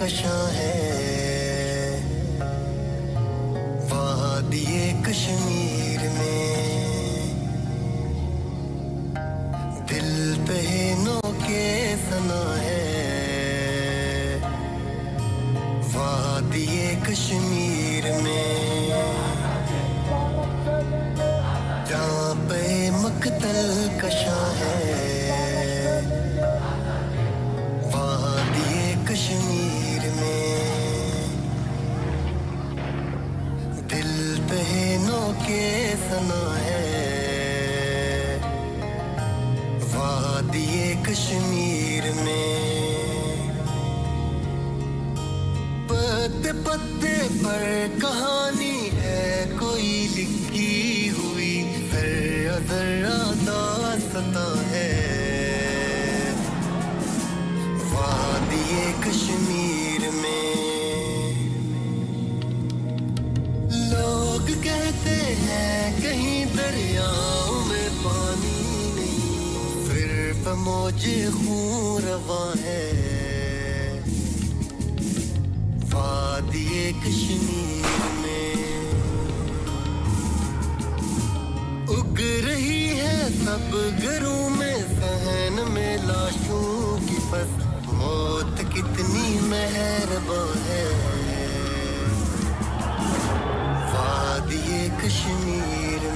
कशा है पत्ते पर कहानी है कोई लिखी हुई जर्रा अदर दास्ता है वादिये कश्मीर में लोग कहते हैं कहीं दरियाओं में पानी नहीं फिर तो मोजे खून रवा है ये कश्मीर में उग रही है सब घरों में सहन में लाशों की फस मौत कितनी मेहरबा है वादी कश्मीर में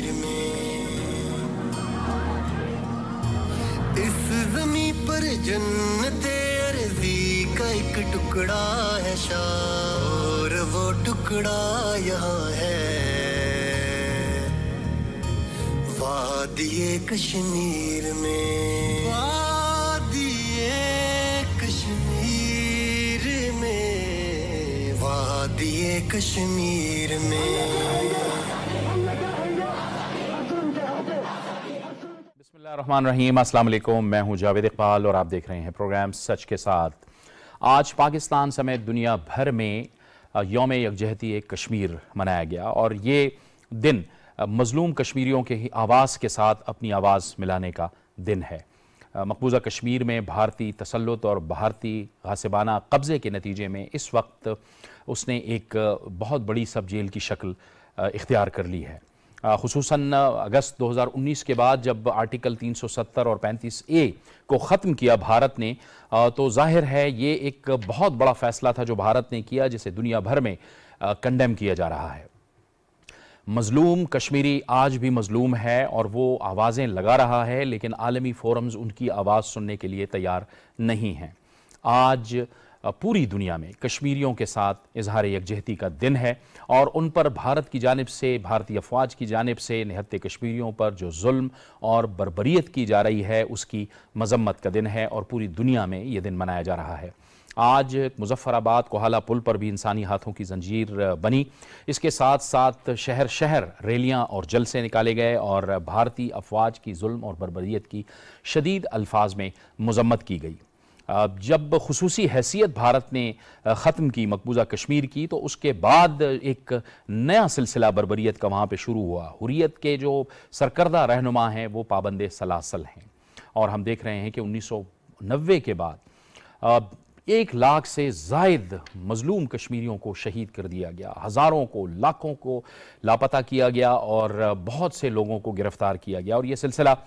जन्नत अर्जी का एक टुकड़ा है शाह और वो टुकड़ा यहाँ है वादिए कश्मीर में वादिए कश्मीर में वादिए कश्मीर में रहमान रहीम अस्सलाम वालेकुम मैं हूं जावेद इकबाल और आप देख रहे हैं प्रोग्राम सच के साथ आज पाकिस्तान समेत दुनिया भर में योम यकजहती कश्मीर मनाया गया और ये दिन मज़लूम कश्मीरियों के ही आवाज़ के साथ अपनी आवाज़ मिलाने का दिन है मकबूजा कश्मीर में भारतीय तसलत और भारतीय गासिबाना कब्ज़े के नतीजे में इस वक्त उसने एक बहुत बड़ी सब जेल की शक्ल इख्तियार कर ली है खसूस अगस्त 2019 के बाद जब आर्टिकल 370 और 35 ए को ख़त्म किया भारत ने तो जाहिर है ये एक बहुत बड़ा फैसला था जो भारत ने किया जिसे दुनिया भर में कंडेम किया जा रहा है मज़लूम कश्मीरी आज भी मज़लूम है और वो आवाज़ें लगा रहा है लेकिन आलमी फोरम्स उनकी आवाज़ सुनने के लिए तैयार नहीं हैं आज पूरी दुनिया में कश्मीरियों के साथ इजहार यकजहती का दिन है और उन पर भारत की जानब से भारतीय अफवाज की जानब से निहत्ते कश्मीरियों पर जो जुल्म और बरबरीत की जा रही है उसकी मजम्मत का दिन है और पूरी दुनिया में ये दिन मनाया जा रहा है आज मुजफ्फराबाद कोहाला पुल पर भी इंसानी हाथों की जंजीर बनी इसके साथ साथ शहर शहर रैलियां और जलसे निकाले गए और भारतीय अफवाज की जुल्म और बरबरीत की शदीद अल्फाज में मजम्मत की गई जब खसूसी हैसियत भारत ने ख़त्म की मकबूजा कश्मीर की तो उसके बाद एक नया सिलसिला बरबरीत का वहाँ पर शुरू हुआ हुरियत के जो सरकर्दा रहनुमा हैं वो पाबंद सलासल हैं और हम देख रहे हैं कि उन्नीस सौ नब्बे के बाद एक लाख से जायद मजलूम कश्मीरियों को शहीद कर दिया गया हज़ारों को लाखों को लापता किया गया और बहुत से लोगों को गिरफ्तार किया गया और ये सिलसिला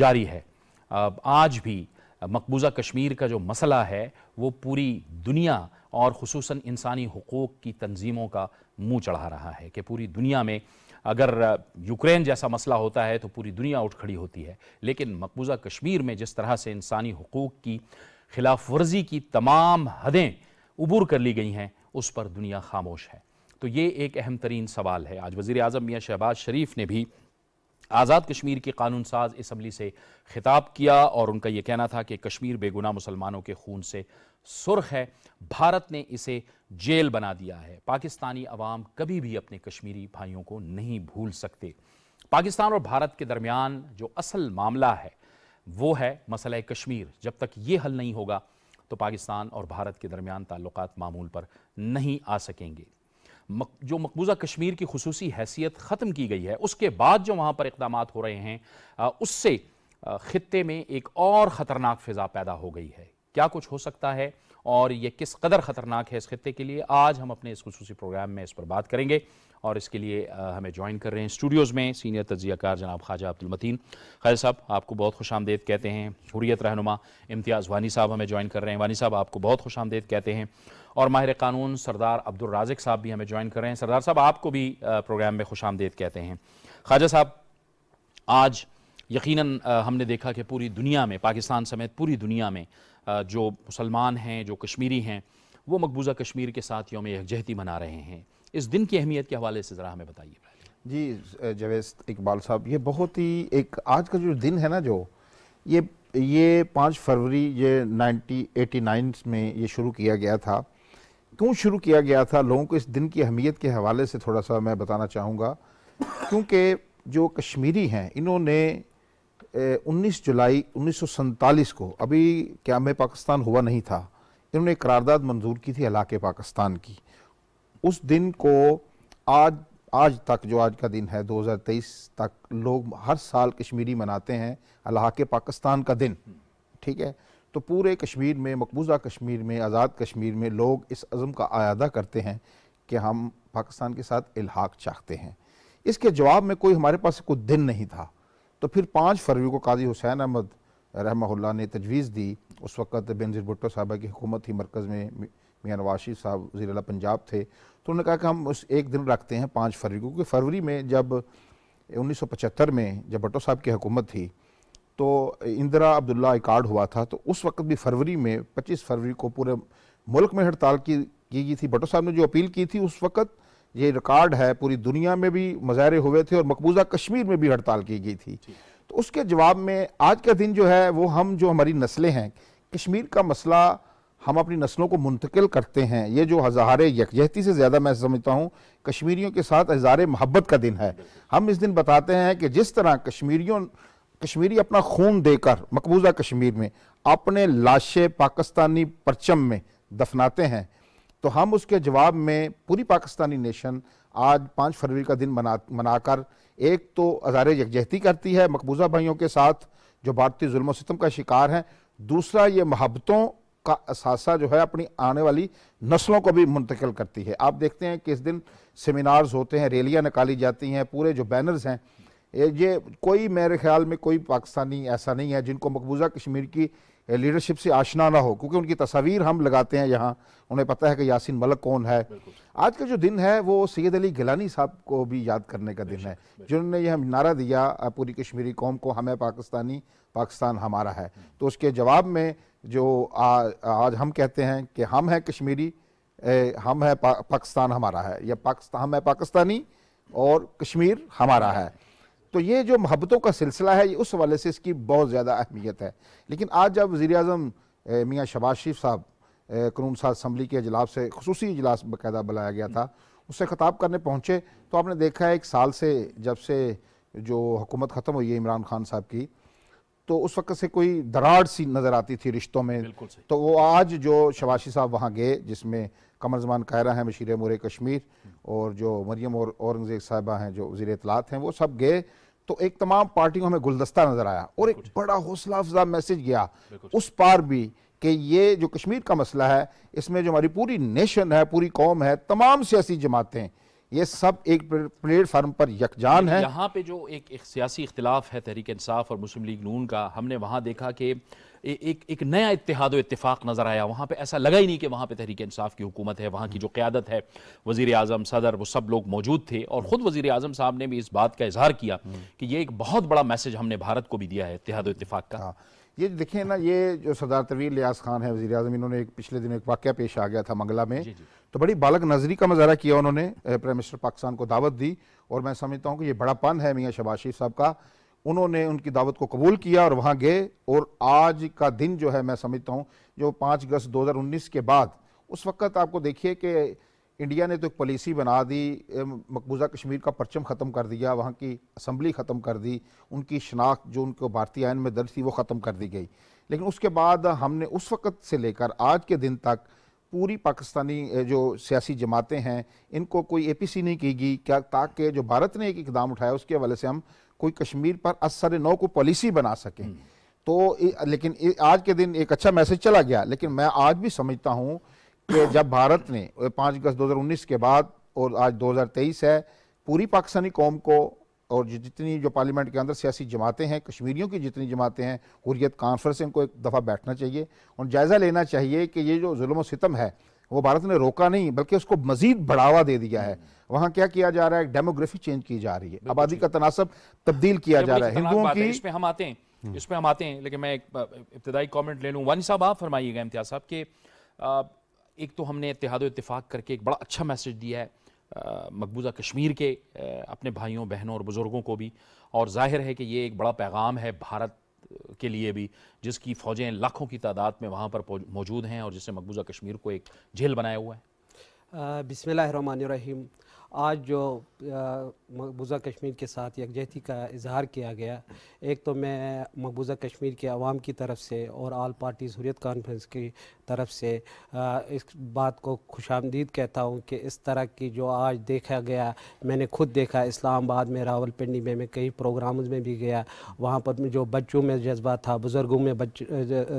जारी है आज भी मकबूजा कश्मीर का जो मसला है वो पूरी दुनिया और खसूस इंसानी हकूक़ की तनजीमों का मुँह चढ़ा रहा है कि पूरी दुनिया में अगर यूक्रेन जैसा मसला होता है तो पूरी दुनिया उठ खड़ी होती है लेकिन मकबूजा कश्मीर में जिस तरह से इंसानी हकूक़ की खिलाफ वर्जी की तमाम हदें उबूर कर ली गई हैं उस पर दुनिया खामोश है तो ये एक अहम तरीन सवाल है आज वज़ी अजम मियाँ शहबाज शरीफ ने भी आज़ाद कश्मीर की कानून साज इसम्बली से खिताब किया और उनका यह कहना था कि कश्मीर बेगुना मुसलमानों के खून से सुर्ख है भारत ने इसे जेल बना दिया है पाकिस्तानी अवाम कभी भी अपने कश्मीरी भाइयों को नहीं भूल सकते पाकिस्तान और भारत के दरमियान जो असल मामला है वो है मसला कश्मीर जब तक ये हल नहीं होगा तो पाकिस्तान और भारत के दरमियान ताल्लुक मामूल पर नहीं आ सकेंगे मक, जो मकबूजा कश्मीर की खसूसी हैसियत ख़त्म की गई है उसके बाद जो वहाँ पर इकदाम हो रहे हैं उससे ख़त्े में एक और ख़तरनाक फ़िज़ा पैदा हो गई है क्या कुछ हो सकता है और ये किस कदर ख़तरनाक है इस खत्े के लिए आज हम अपने इस खसूसी प्रोग्राम में इस पर बात करेंगे और इसके लिए हमें ज्वाइन कर रहे हैं स्टूडियोज़ में सीनियर तजियाकार जनाब ख्वाजा अब्दुलमतीन खैर साहब आपको बहुत खुश आमदेद कहते हैं हुरियत रहनुमा इम्तियाज़ वानी साहब हमें ज्वाइन कर रहे हैं वानी साहब आपको बहुत खुश आमदेद कहते हैं और माहिर कानून सरदार अब्दुल राजिक साहब भी हमें ज्वाइन कर रहे हैं सरदार साहब आपको भी प्रोग्राम में खुश आमदेद कहते हैं ख्वाजा साहब आज यकीन हमने देखा कि पूरी दुनिया में पाकिस्तान समेत पूरी दुनिया में जो मुसलमान हैं जो कश्मीरी हैं वो मकबूजा कश्मीर के साथ योम यकजहती मना रहे हैं इस दिन की अहमियत के हवाले से ज़रा हमें बताइए जी जवेद इकबाल साहब ये बहुत ही एक आज का जो दिन है ना जो ये ये पाँच फरवरी ये नाइनटीन एटी नाइन में ये शुरू किया गया था क्यों शुरू किया गया था लोगों को इस दिन की अहमियत के हवाले से थोड़ा सा मैं बताना चाहूँगा क्योंकि जो कश्मीरी हैं इन्होंने 19 जुलाई उन्नीस को अभी क्या में पाकिस्तान हुआ नहीं था इन्होंने करारदाद मंजूर की थी हलाक पाकिस्तान की उस दिन को आज आज तक जो आज का दिन है 2023 तक लोग हर साल कश्मीरी मनाते हैं अलाके पाकिस्तान का दिन ठीक है तो पूरे कश्मीर में मकबूजा कश्मीर में आज़ाद कश्मीर में लोग इस अज़म का आयादा करते हैं कि हम पाकिस्तान के साथ इलाहाक चाहते हैं इसके जवाब में कोई हमारे पास कोई दिन नहीं था तो फिर पाँच फरवरी को काजी हुसैन अहमद रहमा ने तजवीज़ दी उस वक्त बेनजीर भुट्टो साहबा की हुकूमत थी मरकज़ में मियाँ नवाशी साहब वजी पंजाब थे तो उन्होंने कहा कि हम उस एक दिन रखते हैं पाँच फरवरी को क्योंकि फरवरी में जब 1975 में जब भुट्टो साहब की हुकूमत थी तो इंदिरा अब्दुल्ला रिकार्ड हुआ था तो उस वक्त भी फरवरी में 25 फरवरी को पूरे मुल्क में हड़ताल की की गई थी भट्टो साहब ने जो अपील की थी उस वक्त ये रिकॉर्ड है पूरी दुनिया में भी मुजाहरे हुए थे और मकबूजा कश्मीर में भी हड़ताल की गई थी तो उसके जवाब में आज का दिन जो है वो हम जो हमारी नस्लें हैं कश्मीर का मसला हम अपनी नस्लों को मुंतकिल करते हैं ये जो हज़ार यकजहती से ज़्यादा मैं समझता हूँ कश्मीरियों के साथ हज़ार मोहब्बत का दिन है हम इस दिन बताते हैं कि जिस तरह कश्मीरियों कश्मीरी अपना खून देकर मकबूजा कश्मीर में अपने लाशें पाकिस्तानी परचम में दफनाते हैं तो हम उसके जवाब में पूरी पाकिस्तानी नेशन आज पाँच फरवरी का दिन मना मनाकर एक तो अजार यकजहती करती है मकबूजा भाइयों के साथ जो भारतीय जुल्म सितम का शिकार हैं दूसरा ये मोहब्बतों का असासा जो है अपनी आने वाली नस्लों को भी मुंतकिल करती है आप देखते हैं कि इस दिन सेमिनार्स होते हैं रैलियाँ निकाली जाती हैं पूरे जो बैनर्स हैं ये कोई मेरे ख्याल में कोई पाकिस्तानी ऐसा नहीं है जिनको मकबूजा कश्मीर की लीडरशिप से आशना ना हो क्योंकि उनकी तस्वीर हम लगाते हैं यहाँ उन्हें पता है कि यासिन मलक कौन है आज का जो दिन है वो सैयद अली गिलानी साहब को भी याद करने का दिन है जिन्होंने यह नारा दिया पूरी कश्मीरी कौम को हमें पाकिस्तानी पाकिस्तान हमारा है तो उसके जवाब में जो आ, आज हम कहते हैं कि हम हैं कश्मीरी ए, हम है पा, पाकिस्तान हमारा है या पाकिस्तान हम है पाकिस्तानी और कश्मीर हमारा है तो ये जो मोहब्बतों का सिलसिला है ये उस हवाले से इसकी बहुत ज़्यादा अहमियत है लेकिन आज जब वज़ी अजम मियाँ शबाज शरीफ साहब कानून साज असम्बली के अजलास से खसूस अजलास बाकायदा बुलाया गया था उससे ख़ताब करने पहुँचे तो आपने देखा है एक साल से जब से जो हुकूमत ख़त्म हुई है इमरान खान साहब की तो उस वक्त से कोई दराड़ सी नज़र आती थी रिश्तों में तो वो आज जो शबाशी साहब वहाँ गए जिसमें कमर जमान कायरा हैं बशीर मोर कश्मीर और जो मरियम और औरंगज़ेब साहबा हैं जो वज़ी अतलात हैं वो सब गए तो एक तमाम पार्टियों में गुलदस्ता नजर आया और एक बड़ा हौसला अफजा मैसेज गया उस पार भी कि ये जो कश्मीर का मसला है इसमें जो हमारी पूरी नेशन है पूरी कौम है तमाम सियासी जमातें ये सब एक प्लेटफार्म पर यकजान है यहाँ पे जो एक, एक सियासी इख्तलाफ है तहरीक इंसाफ और मुस्लिम लीग नून का हमने वहाँ देखा कि एक एक नया इतिहाद इतफाक़ नज़र आया वहाँ पर ऐसा लगा ही नहीं कि वहाँ पर तहरीक इंसाफ की हुकूमत है वहाँ की जो क़्यादत है वजीर अजम सदर वो सब लोग मौजूद थे और ख़ुद वज़ी अजम साहब ने भी इस बात का इजहार किया हम्म। कि ये एक बहुत बड़ा मैसेज हमने भारत को भी दिया है इतिहाद इतफाक़ का हाँ। ये देखें ना ये जो सरदार तवीर लियाज खान है वजी अजम इन्होंने एक पिछले दिन एक वाक्य पेश आ गया था मंगला में जी जी। तो बड़ी बालक नजरी का मजारा किया उन्होंने प्राइम मिनिस्टर पाकिस्तान को दावत दी और मैं समझता हूँ कि ये पन है मियाँ शबाशी साहब का उन्होंने उनकी दावत को कबूल किया और वहाँ गए और आज का दिन जो है मैं समझता हूँ जो पाँच अगस्त 2019 के बाद उस वक्त आपको देखिए कि इंडिया ने तो एक पॉलिसी बना दी मकबूजा कश्मीर का परचम ख़त्म कर दिया वहाँ की असम्बली ख़त्म कर दी उनकी शनाख्त जो उनको भारतीय आयन में दर्ज थी वो ख़त्म कर दी गई लेकिन उसके बाद हमने उस वक्त से लेकर आज के दिन तक पूरी पाकिस्तानी जो सियासी जमातें हैं इनको कोई एपीसी नहीं की गई क्या ताकि जो भारत ने एक इकदाम उठाया उसके हवाले से हम कोई कश्मीर पर असर नौ को पॉलिसी बना सकें तो लेकिन आज के दिन एक अच्छा मैसेज चला गया लेकिन मैं आज भी समझता हूँ कि जब भारत ने पाँच अगस्त दो के बाद और आज 2023 है पूरी पाकिस्तानी कौम को और जितनी जो पार्लियामेंट के अंदर सियासी जमातें हैं कश्मीरियों की जितनी जमातें हैं हुरियत कॉन्फ्रेंस इनको एक दफ़ा बैठना चाहिए और जायज़ा लेना चाहिए कि ये जो जुल्म सितम है वो भारत ने रोका नहीं बल्कि उसको मजीद बढ़ावा दे दिया है हम्म। वहां क्या किया जा रहा है डेमोग्राफी चेंज की जा रही है आबादी का तनासब तब्दील किया जा रहा है हिंदुओं की इस हम आते हैं हम्म। इस पे हम आते हैं लेकिन मैं एक इब्तदाई कमेंट ले लूँ वानी साहब आप फरमाइएगा इम्तियाज साहब कि एक तो हमने इतिहाद इतफाक़ करके एक बड़ा अच्छा मैसेज दिया है मकबूजा कश्मीर के अपने भाइयों बहनों और बुज़ुर्गों को भी और जाहिर है कि ये एक बड़ा पैगाम है भारत के लिए भी जिसकी फ़ौजें लाखों की तादाद में वहाँ पर मौजूद हैं और जिसने मकबूजा कश्मीर को एक झेल बनाया हुआ है बिसमीम आज जो मकबूज़ा कश्मीर के साथ यकजहती का इजहार किया गया एक तो मैं मकबूज़ा कश्मीर के आवाम की तरफ से और आल पार्टीज़ हुरियत कॉन्फ्रेंस की तरफ से इस बात को खुश आमदीद कहता हूँ कि इस तरह की जो आज देखा गया मैंने खुद देखा इस्लामाबाद में रावलपिंडी में मैं कई प्रोग्राम में भी गया वहाँ पर जो बच्चों में जज्बा था बुज़ुर्गों में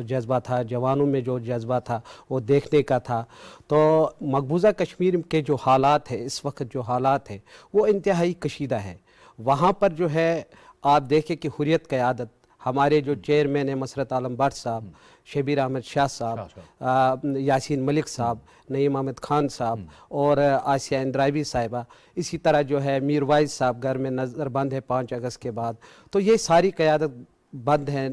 जज्बा था जवानों में जो जज्बा था वो देखने का था तो मकबूज़ा कश्मीर के जो हालात है इस वक्त जो हालात है वो इंतहाई कशीदा है वहाँ पर जो है आप देखें कि हुरियत क़्यादत हमारे जो चेयरमैन हैं मसरत आलम भट्ट साहब शबीर अहमद शाह साहब यासिन मलिक साहब नईम अहमद खान साहब हम्म। और आसिया इंद्रावी साहिबा इसी तरह जो है मीर वाइज साहब घर में नज़रबंद है पाँच अगस्त के बाद तो ये सारी क़्यादत बंद हैं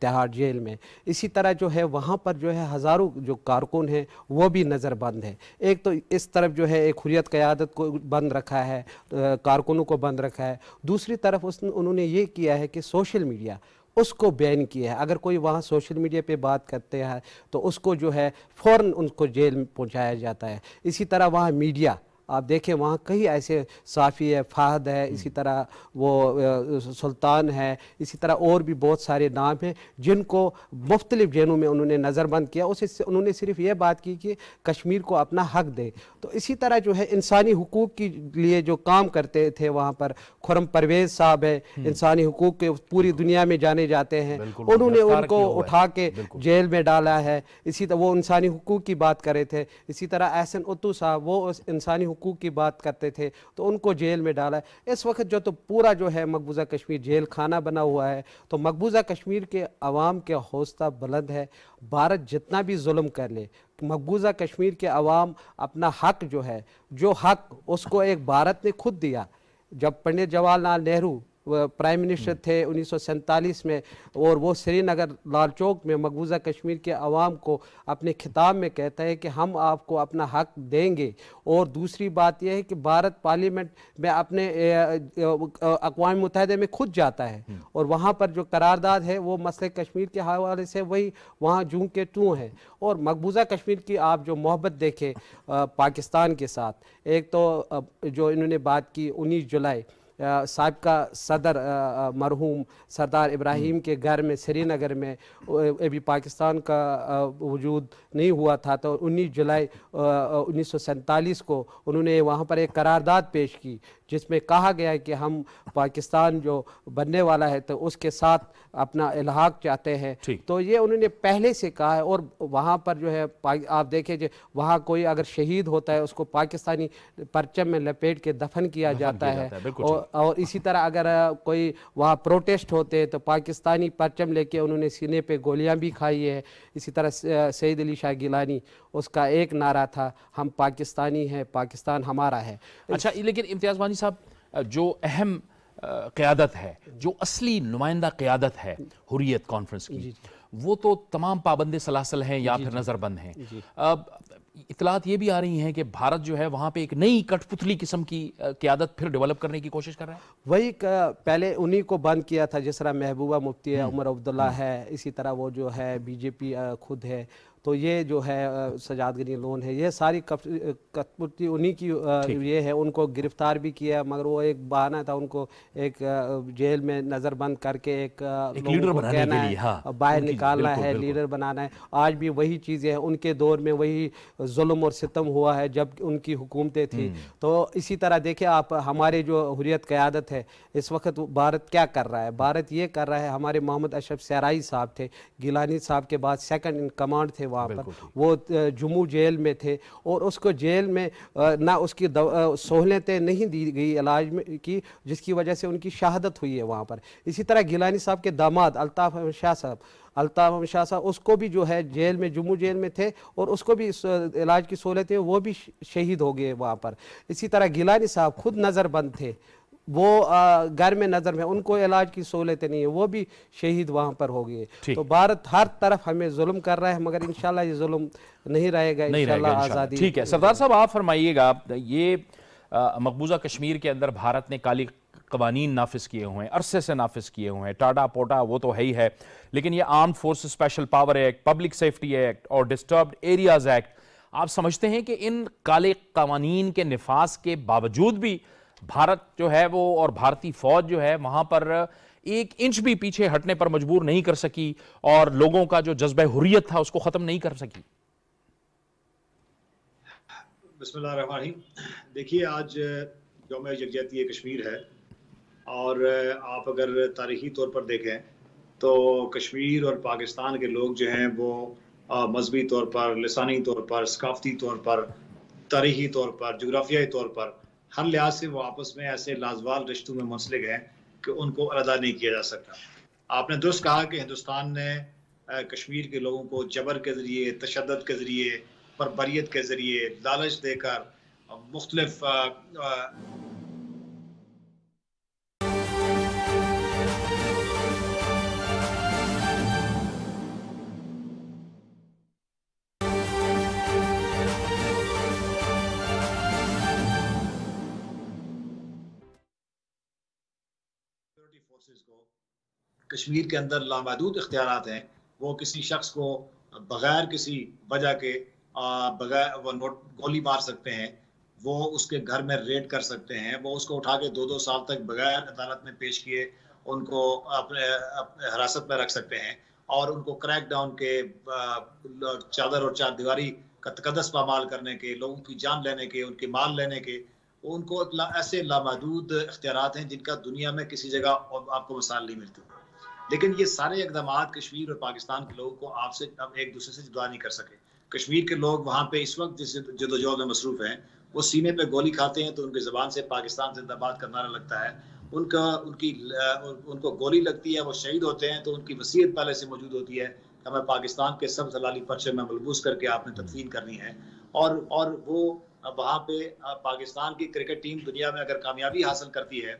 तिहाड़ जेल में इसी तरह जो है वहाँ पर जो है हज़ारों जो कारकुन हैं वो भी नज़रबंद है एक तो इस तरफ जो है एक हुरियत क़्यादत को बंद रखा है कारकुनों को बंद रखा है दूसरी तरफ उस उन्होंने ये किया है कि सोशल मीडिया उसको बैन किया है अगर कोई वहाँ सोशल मीडिया पे बात करते हैं तो उसको जो है फ़ौर उनको जेल में पहुँचाया जाता है इसी तरह वहाँ मीडिया आप देखें वहाँ कई ऐसे साफ़ी है फ़ाहद है इसी हम्म। तरह वो सुल्तान है इसी तरह और भी बहुत सारे नाम हैं जिनको मुख्तलिफ जेनों में उन्होंने नज़रबंद किया उस उन्होंने सिर्फ ये बात की कि कश्मीर को अपना हक दे तो इसी तरह जो है इंसानी हकूक़ के लिए जो काम करते थे वहाँ पर खुरम परवेज़ साहब है हम्म। इंसानी हकूक़ के पूरी दुनिया में जाने जाते हैं उन्होंने उनको उठा के जेल में डाला है इसी तरह वो इंसानी हकूक़ की बात करे थे इसी तरह एहसन उतू साहब वो इंसानी हकूक़ की बात करते थे तो उनको जेल में डाला है इस वक्त जो तो पूरा जो है मकबूजा कश्मीर जेल खाना बना हुआ है तो मकबूजा कश्मीर के अवाम के हौसला बुलंद है भारत जितना भी जुल्म कर ले मकबूजा कश्मीर के अवाम अपना हक जो है जो हक उसको एक भारत ने खुद दिया जब Pandit Jawaharlal Nehru prime hmm. Minister थे उन्नीस में और वो श्रीनगर लाल चौक में मकबूजा कश्मीर के आवाम को अपने खिताब में कहता है कि हम आपको अपना हक देंगे और दूसरी बात यह है कि भारत पार्लियामेंट में अपने अकवा मुतहदे में खुद जाता है हम्म। और वहाँ पर जो करारदाद है वो मसले कश्मीर के हवाले से वही वहाँ जूँ के टू हैं और मकबूजा कश्मीर की आप जो मोहब्बत देखें पाकिस्तान के साथ एक तो जो इन्होंने बात की उन्नीस जुलाई सबका सदर मरहूम सरदार इब्राहिम हम्म। के घर में श्रीनगर में अभी पाकिस्तान का वजूद नहीं हुआ था तो उन्नीस जुलाई उन्नीस को उन्होंने वहाँ पर एक करारदाद पेश की जिसमें कहा गया है कि हम पाकिस्तान जो बनने वाला है तो उसके साथ अपना इलाहाक चाहते हैं तो ये उन्होंने पहले से कहा है और वहाँ पर जो है आप देखें जो वहाँ कोई अगर शहीद होता है उसको पाकिस्तानी परचम में लपेट के दफन किया दफन जाता, है, जाता है और, और इसी तरह अगर कोई वहाँ प्रोटेस्ट होते हैं तो पाकिस्तानी परचम लेके उन्होंने सीने पर गोलियाँ भी खाई है इसी तरह सईद अली शाह गिलानी उसका एक नारा था हम पाकिस्तानी हैं पाकिस्तान हमारा है अच्छा लेकिन इम्तियाज़ साहब जो अहम क़्यादत है जो असली नुमाइंदा क़्यादत है हुरियत कॉन्फ्रेंस की वो तो तमाम पाबंद सलासल हैं या फिर नज़रबंद हैं अब इतलात ये भी आ रही हैं कि भारत जो है वहाँ पे एक नई कठपुतली किस्म की क्यादत फिर डेवलप करने की कोशिश कर रहा है वही पहले उन्हीं को बंद किया था जिस तरह महबूबा मुफ्ती है हम्म। उमर अब्दुल्ला हम्म। है इसी तरह वो जो है बीजेपी खुद है तो ये जो है सजादगिरी लोन है ये सारी कठपुतली उन्हीं की ये है उनको गिरफ्तार भी किया मगर वो एक बहाना था उनको एक जेल में नज़रबंद करके एक, एक लीडर कहना है हाँ। बाहर निकालना है लीडर बनाना है आज भी वही चीज़ें हैं उनके दौर में वही जुल्म और सितम हुआ है जब उनकी हुकूमतें थी हम्म। तो इसी तरह देखिए आप हमारे जो हुरियत क़्यादत है इस वक्त भारत क्या कर रहा है भारत ये कर रहा है हमारे मोहम्मद अशरफ सराई साहब थे गिलानी साहब के बाद सेकेंड इन कमांड थे वहाँ पर वो जम्मू जेल में थे और उसको जेल में ना उसकी सहूलियतें नहीं दी गई इलाज में की जिसकी वजह से उनकी शहादत हुई है वहाँ पर इसी तरह गिलानी साहब के दामाद अल्ताफ़ शाह साहब अलताफ़ शाह साहब उसको भी जो है जेल में जम्मू जेल में थे और उसको भी इलाज की सहूलियतें वो भी शहीद हो गए वहाँ पर इसी तरह गिलानी साहब खुद नज़रबंद थे वो घर में नज़र में उनको इलाज की सहूलतें नहीं है वो भी शहीद वहाँ पर हो गए तो भारत हर तरफ हमें जुल्म कर रहा है मगर इनशाला ये जुल्म नहीं रहेगा नहीं आज़ादी ठीक है सरदार साहब आप फरमाइएगा ये मकबूजा कश्मीर के अंदर भारत ने काली कवानीन नाफिज किए हुए हैं अरसे से नाफिज किए हुए हैं टाटा पोटा वो तो है ही है लेकिन ये arm force special power act public safety act और डिस्टर्ब एरियाज एक्ट आप समझते हैं कि इन काले कवानीन के नफाज के बावजूद भी भारत जो है वो और भारतीय फौज जो है वहां पर एक इंच भी पीछे हटने पर मजबूर नहीं कर सकी और लोगों का जो जज्ब हुरियत था उसको खत्म नहीं कर सकी देखिए आज योम यकजहती कश्मीर है और आप अगर तारीखी तौर पर देखें तो कश्मीर और पाकिस्तान के लोग जो हैं वो मजहबी तौर पर लसानी तौर पर सकाफती तौर पर तारीखी तौर पर जोग्राफियाई तौर पर हर लिहाज से वो आपस में ऐसे लाजवाल रिश्तों में मुंसलिक हैं कि उनको अलदा नहीं किया जा सकता आपने दुरुस्त कहा कि हिंदुस्तान ने कश्मीर के लोगों को जबर के ज़रिए तशद के ज़रिए बरबरीत के ज़रिए लालच देकर मुख्तलफ कश्मीर के अंदर लामहदूद इख्तियार हैं वो किसी शख्स को बगैर किसी वजह के बगैर वो नोट गोली मार सकते हैं वो उसके घर में रेड कर सकते हैं वो उसको उठा के दो दो साल तक बगैर अदालत में पेश किए उनको अपने, हिरासत में रख सकते हैं और उनको क्रैक डाउन के चादर और चार दीवारी का तकदस पामाल करने के लोगों की जान लेने के उनके माल लेने के उनको ऐसे लामहदूद इख्तियार हैं जिनका दुनिया में किसी जगह आपको मिसाल नहीं मिलती लेकिन ये सारे इकदाम कश्मीर और पाकिस्तान के लोगों को आपसे अब एक दूसरे से जुदा नहीं कर सके कश्मीर के लोग वहाँ पे इस वक्त जिस जदोजहद में मसरूफ़ हैं वो सीने पे गोली खाते हैं तो उनकी ज़बान से पाकिस्तान जिंदाबाद का नारा लगता है उनका उनकी उनको गोली लगती है वो शहीद होते हैं तो उनकी वसीयत पहले से मौजूद होती है हमें पाकिस्तान के सब जलाली पर्चे में मलबूस करके आपने तदफीन करनी है और और वो वहाँ पे पाकिस्तान की क्रिकेट टीम दुनिया में अगर कामयाबी हासिल करती है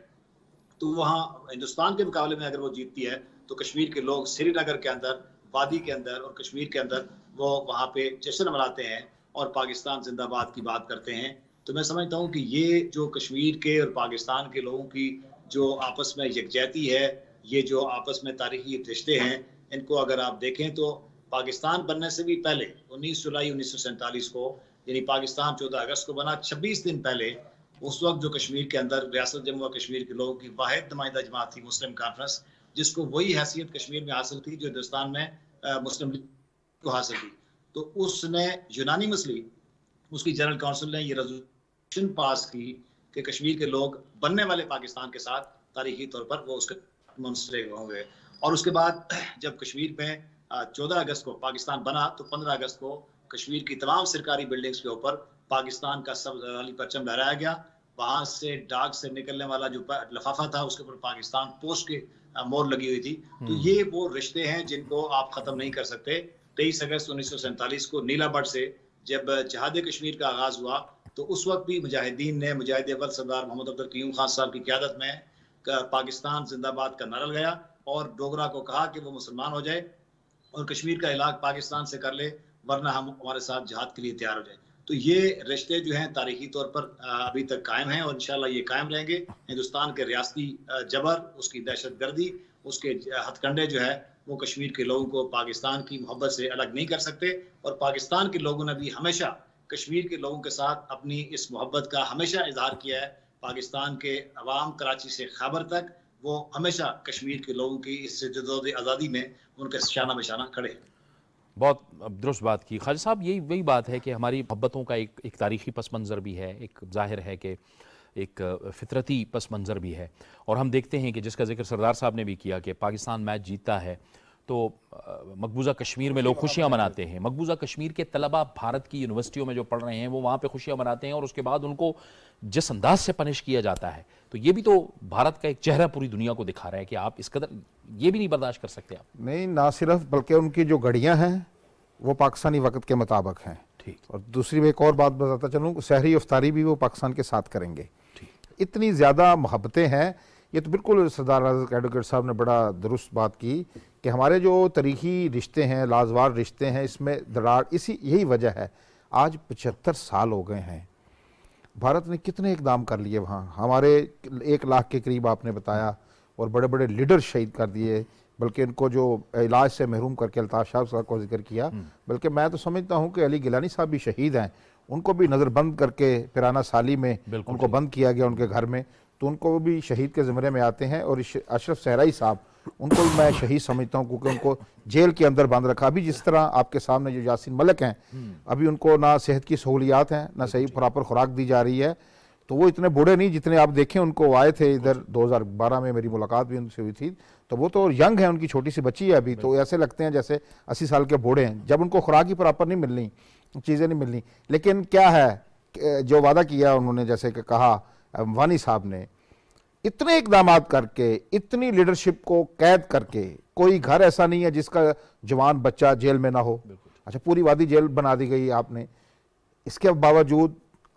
तो वहाँ हिंदुस्तान के मुकाबले में अगर वो जीतती है तो कश्मीर के लोग श्रीनगर के अंदर वादी के अंदर और कश्मीर के अंदर वो वहाँ पे जश्न मनाते हैं और पाकिस्तान जिंदाबाद की बात करते हैं तो मैं समझता हूँ कि ये जो कश्मीर के और पाकिस्तान के लोगों की जो आपस में यकजहती है ये जो आपस में तारीखी रिश्ते हैं इनको अगर आप देखें तो पाकिस्तान बनने से भी पहले 19 जुलाई उन्नीस को यानी पाकिस्तान 14 अगस्त को बना 26 दिन पहले उस वक्त जो कश्मीर के अंदर रियासत जम्मू और कश्मीर के लोगों की वाहद नुमाइंदा जमात थी मुस्लिम कॉन्फ्रेंस जिसको वही हैसियत कश्मीर में हासिल थी जो हिंदुस्तान में मुस्लिम लीग को हासिल थी तो उसने यूनानी मसली उसकी जनरल काउंसिल ने ये रेजोल्यूशन पास की कि कश्मीर के लोग बनने वाले पाकिस्तान के साथ तारीखी तौर पर वो उसके मुंसरे होंगे और उसके बाद जब कश्मीर में 14 अगस्त को पाकिस्तान बना तो 15 अगस्त को कश्मीर की तमाम सरकारी बिल्डिंग्स के ऊपर पाकिस्तान का सब परचम लहराया गया वहां से डाक से निकलने वाला जो लफाफा था उसके ऊपर पाकिस्तान पोस्ट के मोर लगी हुई थी तो हम्म। ये वो रिश्ते हैं जिनको आप खत्म नहीं कर सकते तेईस अगस्त उन्नीस को नीलाबट से जब जहाद कश्मीर का आगाज हुआ तो उस वक्त भी मुजाहिदीन ने मुजाहिद अवल सरदार मोहम्मद अब्दुल क्यूम खान साहब की क्यादत में पाकिस्तान जिंदाबाद का नारा लगाया और डोगरा को कहा कि वो मुसलमान हो जाए और कश्मीर का इलाक पाकिस्तान से कर ले वरना हम हमारे साथ जहाद के लिए तैयार हो जाए तो ये रिश्ते जो हैं तारीखी तौर पर अभी तक कायम हैं और इंशाल्लाह ये कायम रहेंगे हिंदुस्तान के रियासती जबर उसकी दहशत गर्दी उसके हथकंडे जो है वो कश्मीर के लोगों को पाकिस्तान की मोहब्बत से अलग नहीं कर सकते और पाकिस्तान के लोगों ने भी हमेशा कश्मीर के लोगों के साथ अपनी इस मोहब्बत का हमेशा इजहार किया है पाकिस्तान के अवाम कराची से खैबर तक वो हमेशा कश्मीर के लोगों की इस जदोद आज़ादी में उनके शाना बशाना खड़े हैं बहुत दुरुस्त बात की खाजा साहब यही वही बात है कि हमारी मोहब्बतों का एक एक तारीखी पस मंज़र भी है एक जाहिर है कि एक फितरती पस मंज़र भी है और हम देखते हैं कि जिसका जिक्र सरदार साहब ने भी किया कि पाकिस्तान मैच जीतता है तो मकबूज़ा कश्मीर में लोग खुशियाँ मनाते हैं मकबूज़ा कश्मीर के तलबा भारत की यूनिवर्सिटियों में जो पढ़ रहे हैं वो वहाँ पर खुशियाँ मनाते हैं और उसके बाद उनको जिस अंदाज से पनिश किया जाता है तो ये भी तो भारत का एक चेहरा पूरी दुनिया को दिखा रहा है कि आप इस कदर ये भी नहीं बर्दाश्त कर सकते आप नहीं ना सिर्फ बल्कि उनकी जो घड़ियाँ हैं वो पाकिस्तानी वक्त के मुताबिक हैं ठीक और दूसरी मैं एक और बात बताता चलूँ शहरी अफ्तारी भी वो पाकिस्तान के साथ करेंगे इतनी ज़्यादा मोहब्बतें हैं ये तो बिल्कुल सरदार एडवोकेट साहब ने बड़ा दुरुस्त बात की कि हमारे जो तरीखी रिश्ते हैं लाजवार रिश्ते हैं इसमें दरार इसी यही वजह है आज पचहत्तर साल हो गए हैं भारत ने कितने इकदाम कर लिए वहाँ हमारे एक लाख के करीब आपने बताया और बड़े बड़े लीडर शहीद कर दिए बल्कि इनको जो इलाज से महरूम करके अल्ताफ़ शाह साहब को जिक्र किया हम्म। बल्कि मैं तो समझता हूँ कि अली गिलानी साहब भी शहीद हैं उनको भी नज़रबंद करके पिराना साली में उनको बंद किया गया उनके घर में तो उनको भी शहीद के ज़मरे में आते हैं और अशरफ सहराई साहब उनको मैं शहीद समझता हूँ क्योंकि उनको जेल के अंदर बांध रखा अभी जिस तरह आपके सामने जो यासिन मलक हैं हम्म। अभी उनको ना सेहत की सहूलियात हैं ना सही अच्छा। प्रॉपर खुराक दी जा रही है तो वो इतने बूढ़े नहीं जितने आप देखें उनको आए थे इधर 2012 अच्छा। में मेरी मुलाकात भी उनसे हुई थी तो वो तो यंग है उनकी छोटी सी बच्ची है अभी तो ऐसे लगते हैं जैसे अस्सी साल के बूढ़े हैं जब उनको खुराक ही प्रॉपर नहीं मिलनी चीज़ें नहीं मिलनी लेकिन क्या है जो वादा किया उन्होंने जैसे कि कहा वानी साहब ने इतने इकदाम करके इतनी लीडरशिप को कैद करके कोई घर ऐसा नहीं है जिसका जवान बच्चा जेल में ना हो अच्छा पूरी वादी जेल बना दी गई आपने इसके बावजूद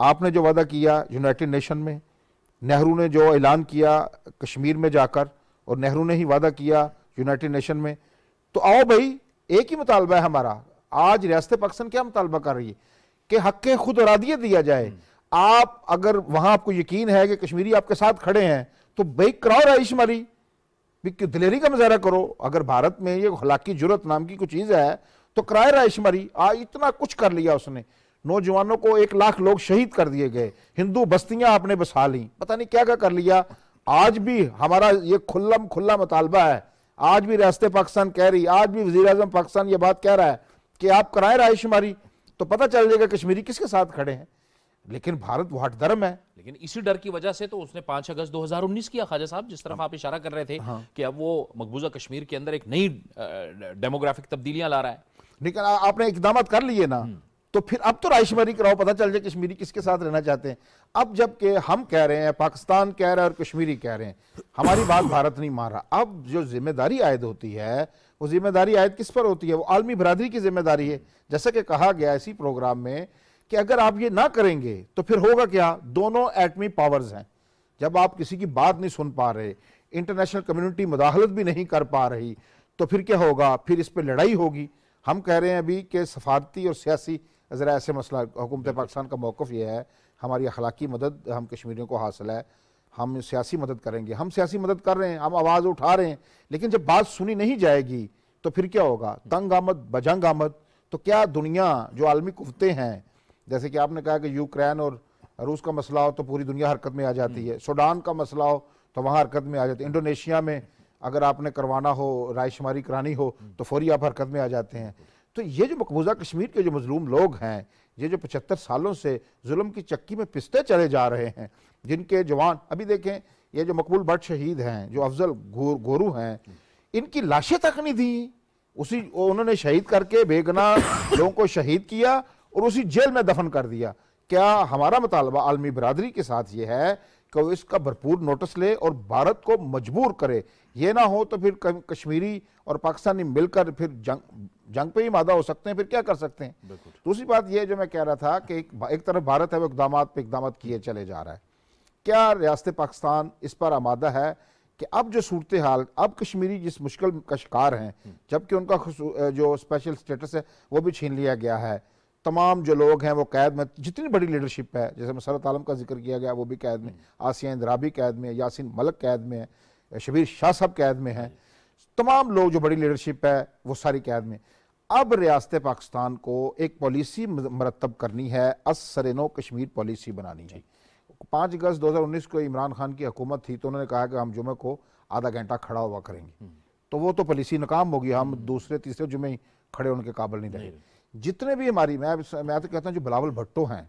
आपने जो वादा किया यूनाइटेड नेशन में नेहरू ने जो ऐलान किया कश्मीर में जाकर और नेहरू ने ही वादा किया यूनाइटेड नेशन में तो आओ भाई एक ही मुतालबा है हमारा आज रियासत पाकिस्तान क्या मुतालबा कर रही है कि हक खुद अरादियत दिया जाए हम्म। आप अगर वहां आपको यकीन है कि कश्मीरी आपके साथ खड़े हैं तो भाई कराओ राइश मारी भी दिलेरी का मुजाहरा करो अगर भारत में ये हलाकी जरूरत नाम की कोई चीज़ है तो कराए मारी आ इतना कुछ कर लिया उसने नौजवानों को एक लाख लोग शहीद कर दिए गए हिंदू बस्तियां आपने बसा ली पता नहीं क्या क्या कर लिया आज भी हमारा ये खुल्लम खुल्ला मुतालबा है आज भी रास्ते पाकिस्तान कह रही आज भी वजी अजम पाकिस्तान ये बात कह रहा है कि आप कराएं रायशुमारी तो पता चल जाएगा कश्मीरी किसके साथ खड़े हैं लेकिन भारत वाट धर्म है लेकिन इसी डर की वजह से तो उसने पांच अगस्त 2019 किया खाजा साहब जिस तरफ हाँ। आप इशारा कर रहे थे हाँ। कि अब वो मकबूजा कश्मीर के अंदर एक नई डेमोग्राफिक तब्दीलियां ला रहा है लेकिन आपने इकदाम कर लिए ना हम्म। तो फिर अब तो राइशमरी कराओ पता चल जाए कश्मीरी किसके साथ रहना चाहते हैं अब जबकि हम कह रहे हैं पाकिस्तान कह रहा है और कश्मीरी कह रहे हैं हमारी बात भारत नहीं मान रहा अब जो जिम्मेदारी आयद होती है वो जिम्मेदारी आयद किस पर होती है वो आलमी बरदरी की जिम्मेदारी है जैसा कि कहा गया इसी प्रोग्राम में कि अगर आप ये ना करेंगे तो फिर होगा क्या दोनों एटमी पावर्स हैं जब आप किसी की बात नहीं सुन पा रहे इंटरनेशनल कम्युनिटी मदाखलत भी नहीं कर पा रही तो फिर क्या होगा फिर इस पर लड़ाई होगी हम कह रहे हैं अभी कि सफारती और सियासी ज़रा ऐसे मसला हुकूमत पाकिस्तान का मौक़ यह है हमारी अखलाकी मदद हम कश्मीरियों को हासिल है हम सियासी मदद करेंगे हम सियासी मदद कर रहे हैं हम आवाज़ उठा रहे हैं लेकिन जब बात सुनी नहीं जाएगी तो फिर क्या होगा दंग आमद बजंग आमद तो क्या दुनिया जो आलमी कुतें हैं जैसे कि आपने कहा कि यूक्रेन और रूस का मसला हो तो पूरी दुनिया हरकत में आ जाती है सूडान का मसला हो तो वहाँ हरकत में आ जाती है इंडोनेशिया में अगर आपने करवाना हो रायशुमारी करानी हो तो फौरी आप हरकत में आ जाते हैं तो ये जो मकबूजा कश्मीर के जो मजलूम लोग हैं ये जो पचहत्तर सालों से जुल्म की चक्की में पिसते चले जा रहे हैं जिनके जवान अभी देखें ये जो मकबूल भट्ट शहीद हैं जो अफजल गोर, गोरू हैं इनकी लाशें तक नहीं दी उसी उन्होंने शहीद करके बेगना लोगों को शहीद किया और उसी जेल में दफन कर दिया क्या हमारा मुतालबा आलमी बरदरी के साथ ये है कि वो इसका भरपूर नोटिस ले और भारत को मजबूर करे ये ना हो तो फिर कश्मीरी और पाकिस्तानी मिलकर फिर जंग जंग पे ही मादा हो सकते हैं फिर क्या कर सकते हैं दूसरी तो बात यह जो मैं कह रहा था कि एक, एक तरफ भारत है वो इकदाम पे इकदाम किए चले जा रहा है क्या रियासत पाकिस्तान इस पर आमादा है कि अब जो सूरत हाल अब कश्मीरी जिस मुश्किल का शिकार हैं जबकि उनका जो स्पेशल स्टेटस है वो भी छीन लिया गया है तमाम जो लोग हैं वो कैद में जितनी बड़ी लीडरशिप है जैसे मसरत आलम का जिक्र किया गया वो भी कैद में आसिया इंदरा भी कैद में यासिन मलक कैद में है शबीर शाह साहब कैद में हैं तमाम लोग जो बड़ी लीडरशिप है वो सारी कैद में अब रियासत पाकिस्तान को एक पॉलिसी मरतब करनी है असर नो कश्मीर पॉलिसी बनानी है पाँच अगस्त उन्नीस को इमरान खान की हुकूमत थी तो उन्होंने कहा कि हम जुमे को आधा घंटा खड़ा हुआ करेंगे हम्म। तो वो तो पॉलिसी नाकाम होगी हम दूसरे तीसरे जुमे खड़े होने के काबल नहीं रहे जितने भी हमारी मैं मैं तो कहता हूँ जो बिलावल भट्टो हैं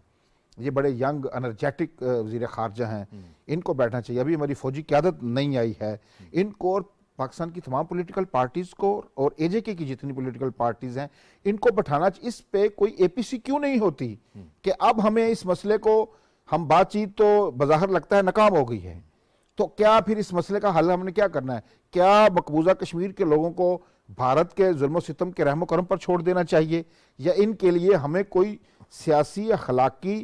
ये बड़े यंग अनर्जेटिक वजीर खारजा हैं हम्म। इनको बैठना चाहिए अभी हमारी फौजी क्यादत नहीं आई है हम्म। इनको और पाकिस्तान की तमाम पॉलिटिकल पार्टीज़ को और ए की जितनी पॉलिटिकल पार्टीज़ हैं इनको बैठाना इस पे कोई एपीसी क्यों नहीं होती हम्म। कि अब हमें इस मसले को हम बातचीत तो बाहर लगता है नाकाम हो गई है तो क्या फिर इस मसले का हल हमने क्या करना है क्या मकबूजा कश्मीर के लोगों को भारत के जुल्म सितम के रहम करम पर छोड़ देना चाहिए या इनके लिए हमें कोई सियासी अखलाकी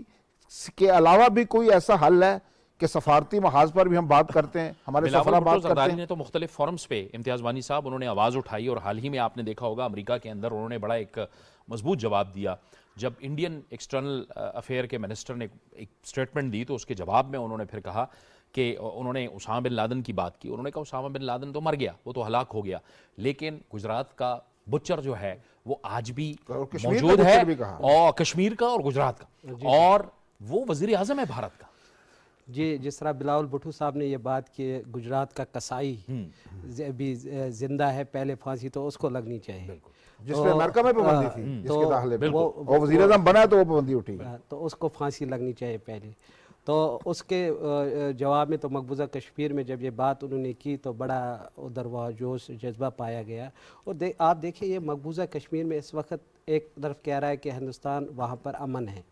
के अलावा भी कोई ऐसा हल है कि सफारती महाज पर भी हम बात करते हैं हमारे बात करते हैं तो मुख्तलिफ फॉरम्स पे इम्तियाज़ वानी साहब उन्होंने आवाज़ उठाई और हाल ही में आपने देखा होगा अमेरिका के अंदर उन्होंने बड़ा एक मजबूत जवाब दिया जब इंडियन एक्सटर्नल अफेयर के मिनिस्टर ने एक स्टेटमेंट दी तो उसके जवाब में उन्होंने फिर कहा कि उन्होंने उसामा बिन लादन की बात की उन्होंने कहा उसामा बिन लादन तो मर गया वो तो हलाक हो गया लेकिन गुजरात का बुच्चर जो है वो आज भी मौजूद है और कश्मीर का और गुजरात का और वो वजीर आजम है भारत का जी जिस तरह बिलावल भुटू साहब ने यह बात की गुजरात का कसाई हम्म। भी जिंदा है पहले फांसी तो उसको लगनी चाहिए जिसपे तो, अमेरिका में पाबंदी हाँ, थी हम्म। जिसके तो वो, वो, वो बना तो वो पाबंदी उठी हाँ, तो उसको फांसी लगनी चाहिए पहले तो उसके जवाब में तो मकबूजा कश्मीर में जब ये बात उन्होंने की तो बड़ा उधर वह जोश जज्बा पाया गया और दे, आप देखिए ये मकबूजा कश्मीर में इस वक्त एक तरफ कह रहा है कि हिंदुस्तान वहाँ पर अमन है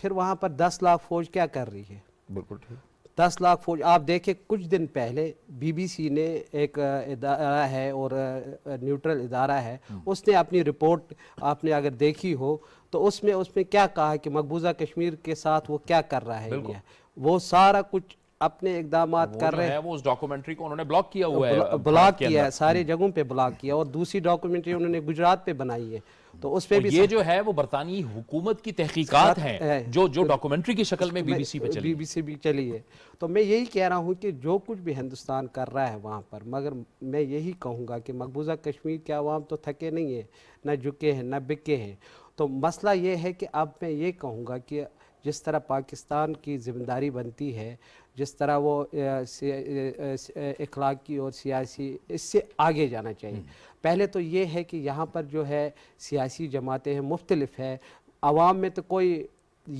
फिर वहाँ पर दस लाख फौज क्या कर रही है बिल्कुल ठीक दस लाख फौज आप देखें कुछ दिन पहले बीबीसी ने एक इदारा है और न्यूट्रल इदारा है हम्म। उसने अपनी रिपोर्ट आपने अगर देखी हो तो उसमें उसमें क्या कहा कि मकबूजा कश्मीर के साथ वो क्या कर रहा है इंडिया वो सारा कुछ अपने इकदाम कर रहे हैं वो उस डॉक्यूमेंट्री को उन्होंने ब्लॉक किया हुआ है ब्लॉक किया है सारी हम्म। जगहों पे ब्लॉक किया और दूसरी डॉक्यूमेंट्री उन्होंने गुजरात पे बनाई है तो उस पर भी ये जो है वो बरतानी हुकूमत की तहकीकात है जो जो डॉक्यूमेंट्री तो की शक्ल में बीबीसी पे चली बीबीसी भी चली है तो मैं यही कह रहा हूँ कि जो कुछ भी हिंदुस्तान कर रहा है वहाँ पर मगर मैं यही कहूँगा कि मकबूजा कश्मीर के आवाम तो थके नहीं है ना झुके हैं ना बिके हैं तो मसला ये है कि अब मैं ये कहूँगा कि जिस तरह पाकिस्तान की जिम्मेदारी बनती है जिस तरह वो इखलाकी और सियासी इससे आगे जाना चाहिए हम्म। पहले तो ये है कि यहाँ पर जो है सियासी जमातें हैं मुख्तलफ है आवाम में तो कोई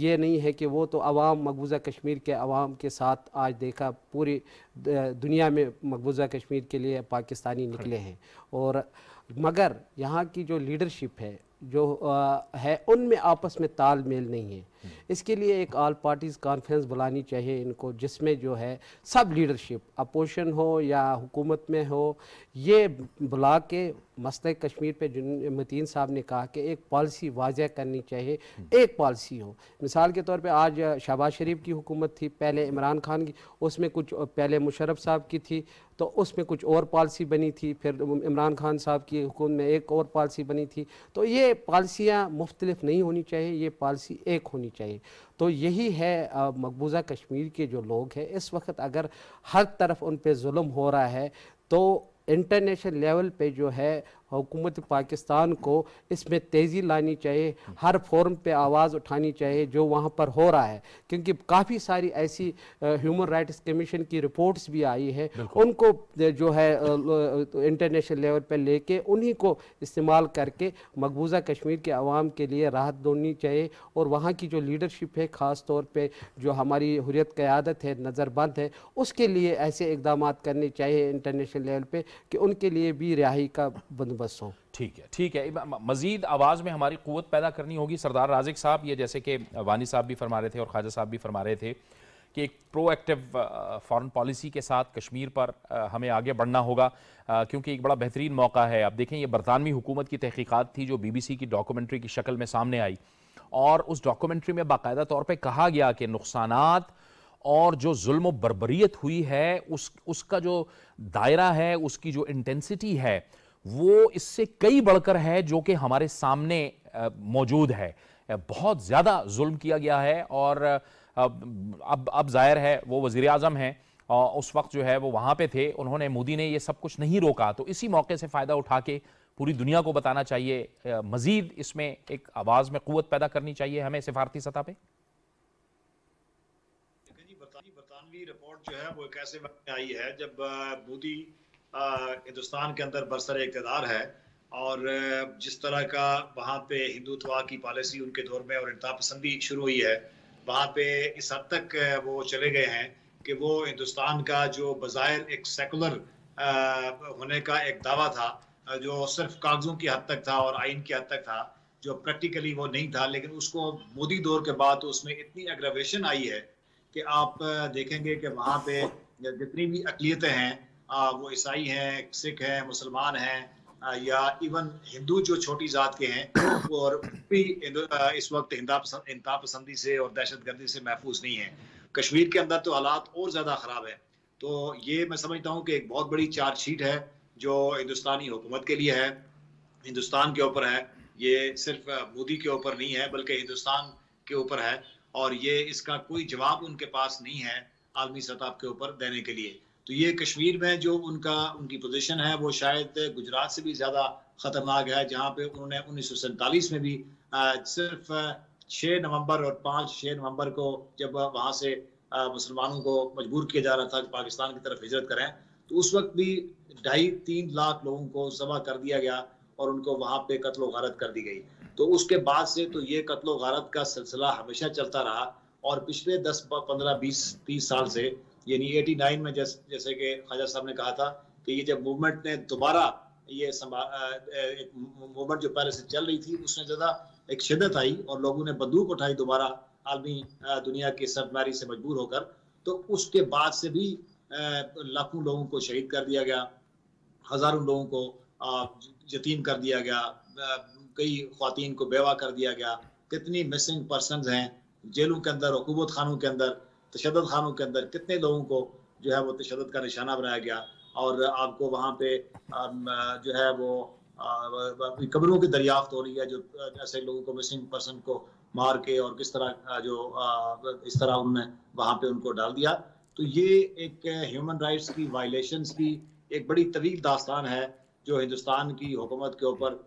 ये नहीं है कि वो तो आवाम मकबूजा कश्मीर के आवाम के साथ आज देखा पूरी दुनिया में मकबूजा कश्मीर के लिए पाकिस्तानी निकले हैं और मगर यहाँ की जो लीडरशिप है जो आ, है उनमें आपस में तालमेल नहीं है इसके लिए एक ऑल पार्टीज़ कॉन्फ्रेंस बुलानी चाहिए इनको जिसमें जो है सब लीडरशिप अपोजिशन हो या हुकूमत में हो ये बुला के मस्त कश्मीर पे जिन मतीन साहब ने कहा कि एक पॉलिसी वाजह करनी चाहिए एक पॉलिसी हो मिसाल के तौर पे आज शहबाज शरीफ की हुकूमत थी पहले इमरान खान की उसमें कुछ पहले मुशरफ साहब की थी तो उसमें कुछ और पॉलिसी बनी थी फिर इमरान खान साहब की हुकूमत में एक और पॉलिसी बनी थी तो ये पॉलिसियाँ मुख्तलिफ नहीं होनी चाहिए ये पॉलिसी एक होनी होनी चाहिए तो यही है मकबूजा कश्मीर के जो लोग हैं इस वक्त अगर हर तरफ उन पर जुल्म हो रहा है तो इंटरनेशनल लेवल पे जो है हुकूमत पाकिस्तान को इसमें तेज़ी लानी चाहिए हर फोरम पे आवाज़ उठानी चाहिए जो वहाँ पर हो रहा है क्योंकि काफ़ी सारी ऐसी ह्यूमन राइट्स कमीशन की रिपोर्ट्स भी आई है उनको जो है इंटरनेशनल लेवल पर लेके उन्हीं को इस्तेमाल करके मकबूजा कश्मीर के आवाम के लिए राहत दोनी चाहिए और वहाँ की जो लीडरशिप है ख़ास तौर पर जो हमारी हुरियत क़्यादत है नज़रबंद है उसके लिए ऐसे इकदाम करने चाहिए इंटरनेशनल लेवल पर कि उनके लिए भी रिहाई का बंद बस हों ठीक है ठीक है मजीद आवाज़ में हमारी क़वत पैदा करनी होगी सरदार राजिक साहब ये जैसे कि वानी साहब भी फरमा रहे थे और ख्वाजा साहब भी फरमा रहे थे कि एक प्रोएक्टिव फॉरेन पॉलिसी के साथ कश्मीर पर हमें आगे बढ़ना होगा क्योंकि एक बड़ा बेहतरीन मौका है आप देखें ये बरतानवी हुकूमत की तहकीक़ात थी जो बीबीसी की डॉक्यूमेंट्री की शक्ल में सामने आई और उस डॉक्यूमेंट्री में बाकायदा तौर पर कहा गया कि नुकसान और जो जुल्म बरबरीत हुई है उस उसका जो दायरा है उसकी जो इंटेंसिटी है वो इससे कई बढ़कर है जो कि हमारे सामने मौजूद है बहुत ज़्यादा जुल्म किया गया है और अब अब जाहिर है वो वज़ी अजम हैं उस वक्त जो है वो वहाँ पे थे उन्होंने मोदी ने ये सब कुछ नहीं रोका तो इसी मौके से फ़ायदा उठा के पूरी दुनिया को बताना चाहिए मज़ीद इसमें एक आवाज़ में क़वत पैदा करनी चाहिए हमें सिफारती सतह पर रिपोर्ट जो है वो कैसे आई है जब मोदी हिंदुस्तान के अंदर बरसर इकतदार है और जिस तरह का वहाँ पे हिंदुत्व की पॉलिसी उनके दौर में और इंतहा पसंदी शुरू हुई है वहाँ पे इस हद तक वो चले गए हैं कि वो हिंदुस्तान का जो बाज़ाहिर एक सेकुलर होने का एक दावा था जो सिर्फ कागज़ों की हद तक था और आइन की हद तक था जो प्रैक्टिकली वो नहीं था लेकिन उसको मोदी दौर के बाद उसमें इतनी एग्रवेशन आई है कि आप देखेंगे कि वहाँ पे जितनी भी अकलीतें हैं वो ईसाई हैं सिख हैं मुसलमान हैं या इवन हिंदू जो छोटी जात के हैं और भी इस वक्त इंता पसंदी से और दहशत गर्दी से महफूज नहीं है कश्मीर के अंदर तो हालात और ज़्यादा ख़राब है तो ये मैं समझता हूँ कि एक बहुत बड़ी चार्जशीट है जो हिंदुस्तानी हुकूमत के लिए है हिंदुस्तान के ऊपर है ये सिर्फ मोदी के ऊपर नहीं है बल्कि हिंदुस्तान के ऊपर है और ये इसका कोई जवाब उनके पास नहीं है आलमी सतह के ऊपर देने के लिए तो ये कश्मीर में जो उनका उनकी पोजीशन है वो शायद गुजरात से भी ज़्यादा ख़तरनाक है जहाँ पे उन्होंने उन्नीस में भी सिर्फ छः नवंबर और पांच छः नवंबर को जब वहां से मुसलमानों को मजबूर किया जा रहा था कि पाकिस्तान की तरफ हिजरत करें तो उस वक्त भी ढाई तीन लाख लोगों को जमा कर दिया गया और उनको वहाँ पे कत्लो गारत कर दी गई तो उसके बाद से तो ये कत्लो गारत का सिलसिला हमेशा चलता रहा और पिछले दस पंद्रह बीस तीस साल से यानी 89 में जैस, जैसे कि खाजा साहब ने कहा था कि ये जब मूवमेंट ने दोबारा ये एक मूवमेंट जो पहले से चल रही थी उसमें ज़्यादा एक शिदत आई और लोगों ने बंदूक उठाई दोबारा आलमी दुनिया की सरमारी से मजबूर होकर तो उसके बाद से भी लाखों लोगों को शहीद कर दिया गया हज़ारों लोगों को यतीम कर दिया गया कई खातन को बेवा कर दिया गया कितनी मिसिंग पर्सन हैं जेलों के अंदर हुकूमत खानों के अंदर तशद खानों के अंदर कितने लोगों को जो है वो तशद का निशाना बनाया गया और आपको वहाँ पे जो है वो कब्रों की दरियाफ्त हो रही है जो ऐसे लोगों को मिसिंग पर्सन को मार के और किस तरह जो इस तरह उनने वहाँ पे उनको डाल दिया तो ये एक ह्यूमन राइट्स की वायलेशन की एक बड़ी तवील दास्तान है जो हिंदुस्तान की हुकूमत के ऊपर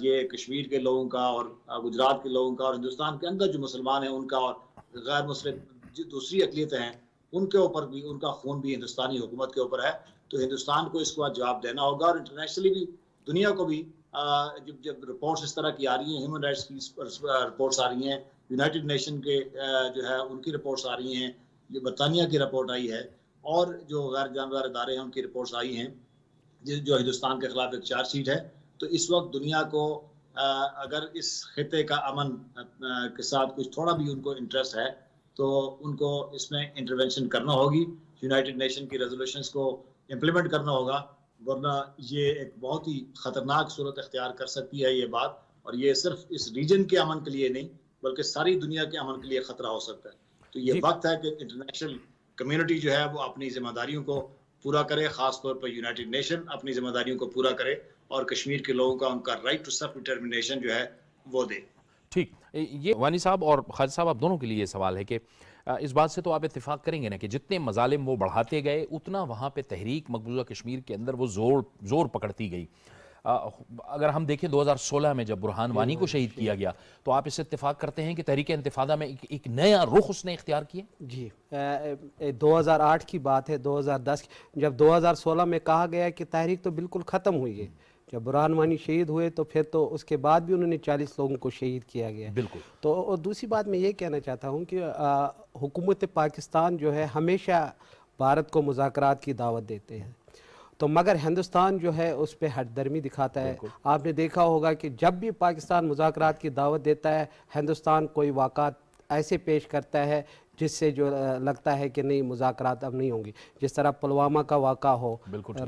ये कश्मीर के लोगों का और गुजरात के लोगों का और हिंदुस्तान के अंदर जो मुसलमान हैं उनका और गैर मुस्लिम दूसरी अकलीतें हैं उनके ऊपर भी उनका खून भी हिंदुस्तानी हुकूमत के ऊपर है तो हिंदुस्तान को इसको जवाब देना होगा और इंटरनेशनली भी दुनिया को भी जब जब रिपोर्ट्स इस तरह की आ रही हैं ह्यूमन राइट्स की रिपोर्ट्स आ रही हैं यूनाइटेड नेशन के जो है उनकी रिपोर्ट्स आ रही हैं जो बरतानिया की रिपोर्ट आई है और जो गैर जानवर इदारे हैं उनकी रिपोर्ट्स आई हैं जो हिंदुस्तान के खिलाफ एक चार्जशीट है तो इस वक्त दुनिया को अगर इस खत्े का अमन के साथ कुछ थोड़ा भी उनको इंटरेस्ट है तो उनको इसमें इंटरवेंशन करना होगी यूनाइटेड नेशन की रेजोल्यूशन को इम्प्लीमेंट करना होगा वरना ये एक बहुत ही ख़तरनाक सूरत अख्तियार कर सकती है ये बात और ये सिर्फ इस रीजन के अमन के लिए नहीं बल्कि सारी दुनिया के अमन के लिए ख़तरा हो सकता है तो ये वक्त है कि इंटरनेशनल कम्युनिटी जो है वो अपनी जिम्मेदारियों को पूरा करे खासतौर पर यूनाइटेड नेशन अपनी जिम्मेदारियों को पूरा करे और कश्मीर के लोगों का उनका राइट टू सेल्फ डिटर्मिनेशन जो है वो दे ठीक ये वानी साहब और खाज साहब आप दोनों के लिए सवाल है कि इस बात से तो आप इतफाक़ करेंगे ना कि जितने मजालिम वो बढ़ाते गए उतना वहाँ पर तहरीक मकबूजा कश्मीर के अंदर वो जोर जोर पकड़ती गई अगर हम देखें 2016 में जब बुरहान वानी को शहीद किया गया तो आप इससे इतफाक़ करते हैं कि तहरीक इंतफादा में एक, एक नया रुख उसने इख्तियार किया जी दो हज़ार आठ की बात है दो हज़ार दस जब दो हज़ार सोलह में कहा गया कि तहरीक तो बिल्कुल ख़त्म हुई है जब बुरहान वानी शहीद हुए तो फिर तो उसके बाद भी उन्होंने चालीस लोगों को शहीद किया गया बिल्कुल तो और दूसरी बात मैं ये कहना चाहता हूँ कि हुकूमत पाकिस्तान जो है हमेशा भारत को मुजाकर की दावत देते हैं तो मगर हिंदुस्तान जो है उस पर हटदर्मी दिखाता है आपने देखा होगा कि जब भी पाकिस्तान मुजाकर की दावत देता है हिंदुस्तान कोई वाक़ ऐसे पेश करता है जिससे जो लगता है कि नहीं मुजाकरात अब नहीं होंगी जिस तरह पुलवामा का वाक़ा हो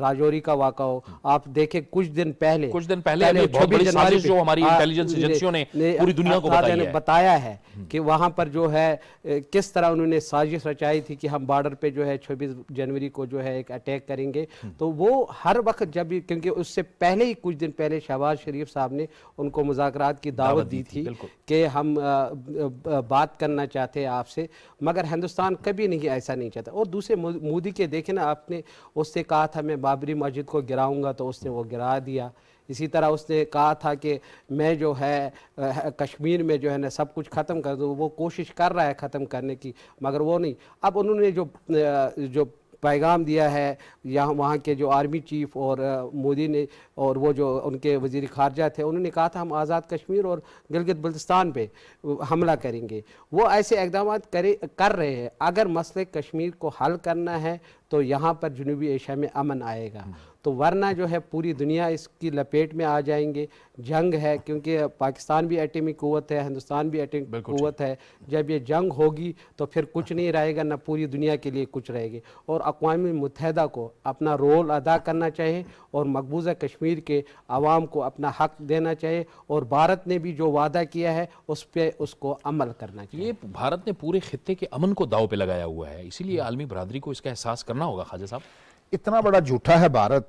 राजौरी का वाक़ा हो हम्म। आप देखें कुछ दिन पहले कुछ दिन पहले, पहले बड़ी जो हमारी इंटेलिजेंस एजेंसियों ने पूरी दुनिया को है बताया है हम्म। कि वहां पर जो है किस तरह उन्होंने साजिश रचाई थी कि हम बॉर्डर पे जो है छब्बीस जनवरी को जो है एक अटैक करेंगे हम्म। तो वो हर वक्त जब क्योंकि उससे पहले ही कुछ दिन पहले शहबाज शरीफ साहब ने उनको मुजाकर की दावत दी थी कि हम बात करना चाहते हैं आपसे मगर हिंदुस्तान कभी नहीं ऐसा नहीं चाहता और दूसरे मोदी के देखे ना आपने उससे कहा था मैं बाबरी मस्जिद को गिराऊंगा तो उसने वो गिरा दिया इसी तरह उसने कहा था कि मैं जो है कश्मीर में जो है ना सब कुछ ख़त्म कर दूँ वो कोशिश कर रहा है ख़त्म करने की मगर वो नहीं अब उन्होंने जो जो पैगाम दिया है यहाँ वहाँ के जो आर्मी चीफ और मोदी ने और वो जो उनके वजीर खारजा थे उन्होंने कहा था हम आज़ाद कश्मीर और गिलगित बल्तिस्तान पे हमला करेंगे वो ऐसे इकदाम करे कर रहे हैं अगर मसले कश्मीर को हल करना है तो यहाँ पर जनूबी एशिया में अमन आएगा तो वरना जो है पूरी दुनिया इसकी लपेट में आ जाएंगे जंग है क्योंकि पाकिस्तान भी एटमी कुत है हिंदुस्तान भी एटमी कुत है जब ये जंग होगी तो फिर कुछ नहीं रहेगा ना पूरी दुनिया के लिए कुछ रहेगी और अकवा मुतहदा को अपना रोल अदा करना चाहिए और मकबूजा कश्मीर के आवाम को अपना हक देना चाहिए और भारत ने भी जो वादा किया है उस पर उसको अमल करना चाहिए ये भारत ने पूरे खत्े के अमन को दाव पर लगाया हुआ है इसीलिए आलमी बरदरी को इसका एहसास करना करना होगा खाजा साहब इतना बड़ा झूठा है भारत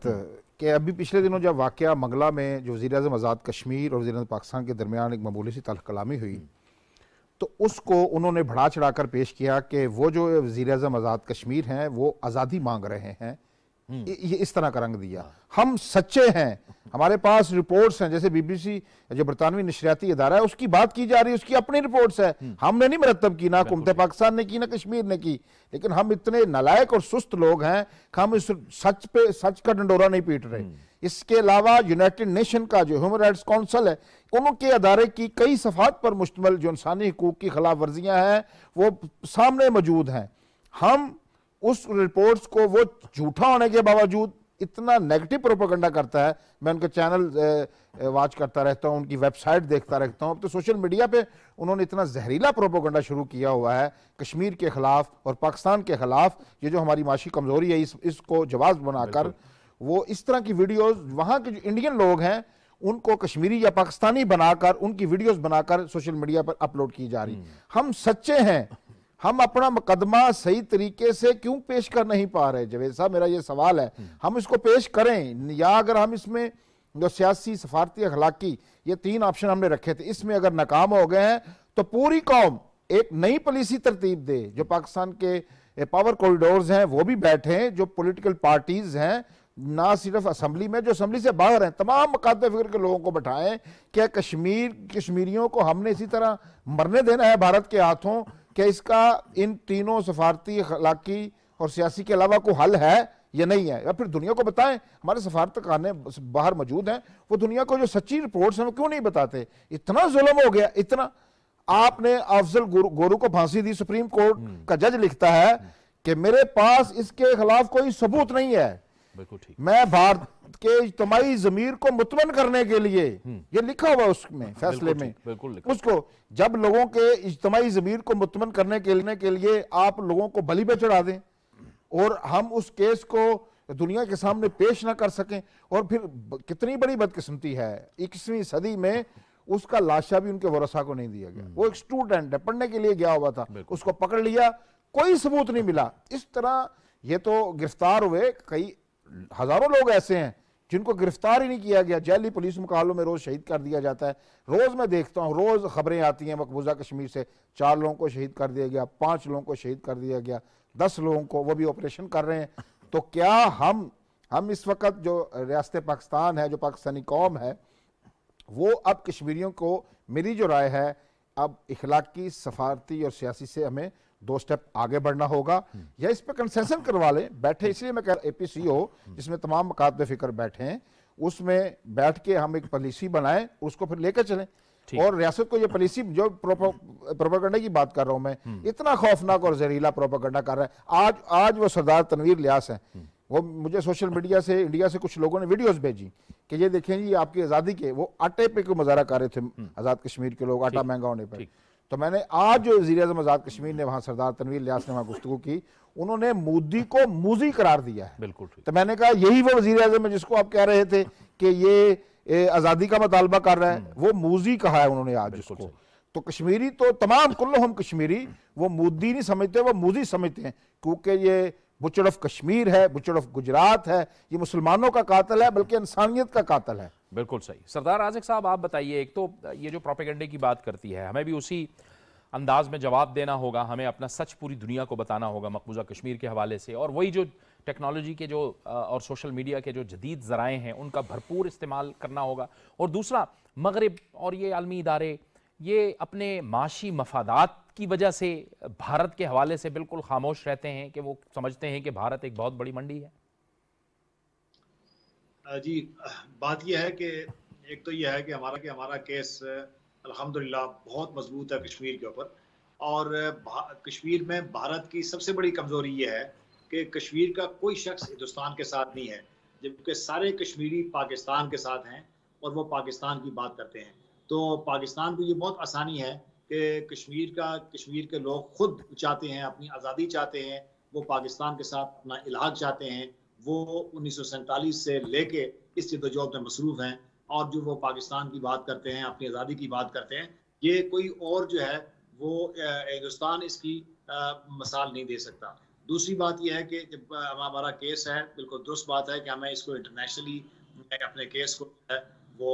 कि अभी पिछले दिनों जब वाक़ मंगला में जो वजी अजम आज़ाद कश्मीर और वजी पाकिस्तान के दरमियान एक मामूली सी तलख कलामी हुई तो उसको उन्होंने बढ़ा चढ़ा कर पेश किया कि वो जो वजी अजम आज़ाद कश्मीर हैं वो आज़ादी मांग रहे हैं हम्म। ये इस तरह का रंग दिया हम सच्चे हैं हमारे पास रिपोर्ट्स हैं जैसे बीबीसी जो बरतानवी नशरियाती इदारा है उसकी बात की जा रही है उसकी अपनी रिपोर्ट्स है हम्म। हमने नहीं मरतब की ना कुमत पाकिस्तान ने की ना कश्मीर ने की लेकिन हम इतने नलायक और सुस्त लोग हैं कि हम इस सच पे सच का डंडोरा नहीं पीट रहे हम्म। इसके अलावा यूनाइटेड नेशन का जो ह्यूमन राइट्स काउंसिल है उनके अदारे की कई सफात पर मुश्तमल जो इंसानी हकूक की खिलाफ वर्जियां हैं वो सामने मौजूद हैं हम उस रिपोर्ट्स को वो झूठा होने के बावजूद इतना नेगेटिव प्रोपोगंडा करता है मैं उनके चैनल वॉच करता रहता हूँ उनकी वेबसाइट देखता रहता हूँ अब तो सोशल मीडिया पे उन्होंने इतना जहरीला प्रोपोगंडा शुरू किया हुआ है कश्मीर के ख़िलाफ़ और पाकिस्तान के ख़िलाफ़ ये जो हमारी माशी कमज़ोरी है इस इसको जवाब बनाकर वो इस तरह की वीडियोज़ वहाँ के जो इंडियन लोग हैं उनको कश्मीरी या पाकिस्तानी बनाकर उनकी वीडियोज़ बनाकर सोशल मीडिया पर अपलोड की जा रही हम्म। हम सच्चे हैं हम अपना मुकदमा सही तरीके से क्यों पेश कर नहीं पा रहे जवेद साहब मेरा ये सवाल है हम्म। हम इसको पेश करें या अगर हम इसमें जो सियासी सफारती अखलाकी ये तीन ऑप्शन हमने रखे थे इसमें अगर नाकाम हो गए हैं तो पूरी कौम एक नई पॉलिसी तरतीब दे जो पाकिस्तान के पावर कॉरिडोर हैं वो भी हैं जो पोलिटिकल पार्टीज़ हैं ना सिर्फ असम्बली में जो असम्बली से बाहर हैं तमाम मकाद फिक्र के लोगों को बैठाएं क्या कश्मीर कश्मीरियों को हमने इसी तरह मरने देना है भारत के हाथों क्या इसका इन तीनों सफारती अखलाकी और सियासी के अलावा कोई हल है या नहीं है या फिर दुनिया को बताएं हमारे सफारत खाने बाहर मौजूद हैं वो दुनिया को जो सच्ची रिपोर्ट्स हैं वो क्यों नहीं बताते इतना जुल्म हो गया इतना आपने अफजल गोरू, गोरू को फांसी दी सुप्रीम कोर्ट हम्म। का जज लिखता है कि मेरे पास इसके खिलाफ कोई सबूत नहीं है बिल्कुल ठीक मैं भारत के इजमाही जमीर को मुतमन करने के लिए हम्म। ये लिखा हुआ उसमें फैसले में बिल्कुल उसको जब लोगों के इज्तमाही जमीर को मुतमन करने के लिए, के लिए आप लोगों को बली पे चढ़ा दें और हम उस केस को दुनिया के सामने पेश ना कर सकें और फिर कितनी बड़ी बदकिस्मती है इक्कीसवीं सदी में उसका लाशा भी उनके वरसा को नहीं दिया गया हम्म। वो एक स्टूडेंट है पढ़ने के लिए गया हुआ था उसको पकड़ लिया कोई सबूत नहीं मिला इस तरह ये तो गिरफ्तार हुए कई हजारों लोग ऐसे हैं जिनको गिरफ्तार ही नहीं किया गया जैली पुलिस मुकाबलों में रोज़ शहीद कर दिया जाता है रोज़ मैं देखता हूँ रोज़ खबरें आती हैं मकबूजा कश्मीर से चार लोगों को शहीद कर दिया गया पाँच लोगों को शहीद कर दिया गया दस लोगों को वो भी ऑपरेशन कर रहे हैं तो क्या हम हम इस वक्त जो रियासत पाकिस्तान है जो पाकिस्तानी कौम है वो अब कश्मीरियों को मेरी जो राय है अब इखलाकी सफारती और सियासी से हमें दो स्टेप आगे बढ़ना होगा या इस पर कंसेशन करवा लें बैठे इसलिए मैं कह रहा ए पी e जिसमें तमाम मकातब फिक्र बैठे हैं उसमें बैठ के हम एक पॉलिसी बनाएं उसको फिर लेकर चलें और रियासत को ये पॉलिसी जो प्रोपागंडा की बात कर रहा हूं मैं इतना खौफनाक और जहरीला प्रोपागंडा कर रहा है आज आज वो सरदार तनवीर लियास है वो मुझे सोशल मीडिया से इंडिया से कुछ लोगों ने वीडियोस भेजी कि ये देखें जी आपकी आज़ादी के वो आटे पे क्यों मुजहरा कर रहे थे हम्म। आज़ाद कश्मीर के लोग आटा महंगा होने पर तो मैंने आज जो वजी अजम आज़ाद कश्मीर ने वहाँ सरदार तनवीर लियास ने वहाँ गुफ्तु की उन्होंने मोदी को मोजी करार दिया है बिल्कुल तो मैंने कहा यही वो वजी अजम है जिसको आप कह रहे थे कि ये आज़ादी का मुतालबा कर रहा है हम्म। वो मोजी कहा है उन्होंने आज उसको तो कश्मीरी तो तमाम कुल्लो हम कश्मीरी वो मोदी नहीं समझते वो मोजी समझते हैं क्योंकि ये बुचड़ ऑफ कश्मीर है बुचड़ ऑफ गुजरात है ये मुसलमानों का कातल है बल्कि इंसानियत का कातल है बिल्कुल सही सरदार आजिक साहब आप बताइए एक तो ये जो प्रोपेगेंडे की बात करती है हमें भी उसी अंदाज में जवाब देना होगा हमें अपना सच पूरी दुनिया को बताना होगा मकबूजा कश्मीर के हवाले से और वही जो टेक्नोलॉजी के जो और सोशल मीडिया के जो जदीद ज़राए हैं उनका भरपूर इस्तेमाल करना होगा और दूसरा मगरब और ये आलमी इदारे ये अपने माशी मफादात की वजह से भारत के हवाले से बिल्कुल खामोश रहते हैं कि वो समझते हैं कि भारत एक बहुत बड़ी मंडी है जी बात यह है कि एक तो यह है कि हमारा कि हमारा केस अल्हम्दुलिल्लाह बहुत मजबूत है कश्मीर के ऊपर और कश्मीर में भारत की सबसे बड़ी कमज़ोरी यह है कि कश्मीर का कोई शख्स हिंदुस्तान के साथ नहीं है जबकि सारे कश्मीरी पाकिस्तान के साथ हैं और वो पाकिस्तान की बात करते हैं तो पाकिस्तान को ये बहुत आसानी है कि कश्मीर का कश्मीर के लोग खुद चाहते हैं अपनी आज़ादी चाहते हैं वो पाकिस्तान के साथ अपना इलाक चाहते हैं वो उन्नीस से लेके इस जदोजहद में मसरूफ़ हैं और जो वो पाकिस्तान की बात करते हैं अपनी आज़ादी की बात करते हैं ये कोई और जो है वो हिंदुस्तान इसकी मसाल नहीं दे सकता दूसरी बात यह है कि जब हमारा केस है बिल्कुल दुरुस्त बात है कि हमें इसको इंटरनेशनली अपने केस को वो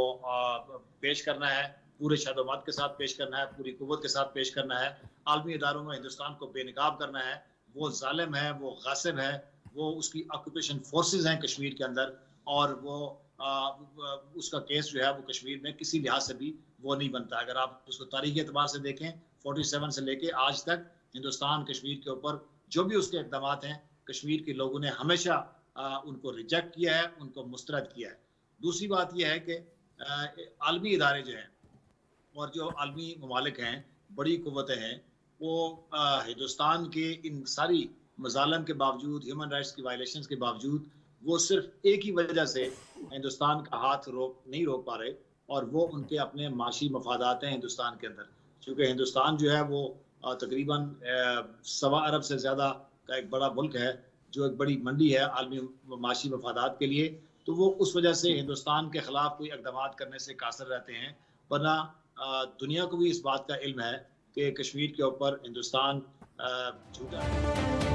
पेश करना है पूरे शादोबाद के साथ पेश करना है पूरी कुत के साथ पेश करना है आलमी इदारों में हिंदुस्तान को बेनकाब करना है वो ालिम है वो गासिब है वो उसकी ऑक्यूपेशन फोर्सेज हैं कश्मीर के अंदर और वो आ, उसका केस जो है वो कश्मीर में किसी लिहाज से भी वो नहीं बनता अगर आप उसको तारीखी एतबार से देखें 47 से लेके आज तक हिंदुस्तान कश्मीर के ऊपर जो भी उसके इकदाम हैं कश्मीर के लोगों ने हमेशा आ, उनको रिजेक्ट किया है उनको मुस्तरद किया है दूसरी बात यह है कि आलमी इदारे जो हैं और जो आलमी ममालिक हैं बड़ी कुतें हैं वो हिंदुस्तान के इन सारी मजालम के बावजूद ह्यूमन राइट्स की वायलेशन के बावजूद वो सिर्फ एक ही वजह से हिंदुस्तान का हाथ रोक नहीं रोक पा रहे और वो उनके अपने माशी मफादात हैं हिंदुस्तान के अंदर क्योंकि हिंदुस्तान जो है वो तकरीबन सवा अरब से ज़्यादा का एक बड़ा मुल्क है जो एक बड़ी मंडी है आलमी माशी मफादात के लिए तो वो उस वजह से हिंदुस्तान के खिलाफ कोई इकदाम करने से कासर रहते हैं वरना दुनिया को भी इस बात का इल्म है कि कश्मीर के ऊपर हिंदुस्तान झूठा है